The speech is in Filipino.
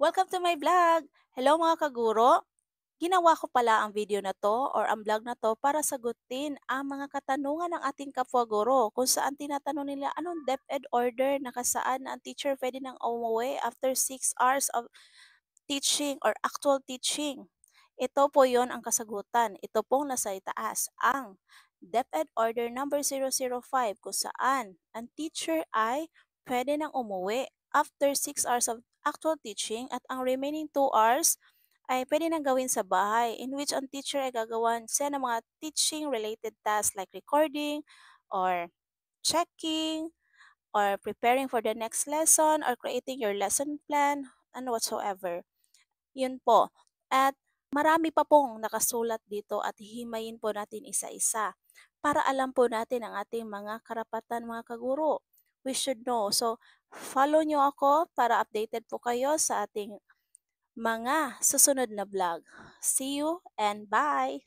Welcome to my vlog! Hello mga kaguro! Ginawa ko pala ang video na to or ang vlog na to para sagutin ang mga katanungan ng ating kapwa guro kung saan tinatanong nila anong DepEd order na kasaan ang teacher pwede nang umuwi after 6 hours of teaching or actual teaching. Ito po yon ang kasagutan. Ito pong nasa itaas ang DepEd Order number 005 kung saan ang teacher ay pwede nang umuwi after 6 hours of actual teaching at ang remaining 2 hours ay pwede nang gawin sa bahay in which ang teacher ay gagawan siya ng mga teaching related tasks like recording or checking or preparing for the next lesson or creating your lesson plan and whatsoever. Yun po. At marami pa pong nakasulat dito at himayin po natin isa-isa para alam po natin ang ating mga karapatan mga kaguro we should know. So, follow nyo ako para updated po kayo sa ating mga susunod na vlog. See you and bye!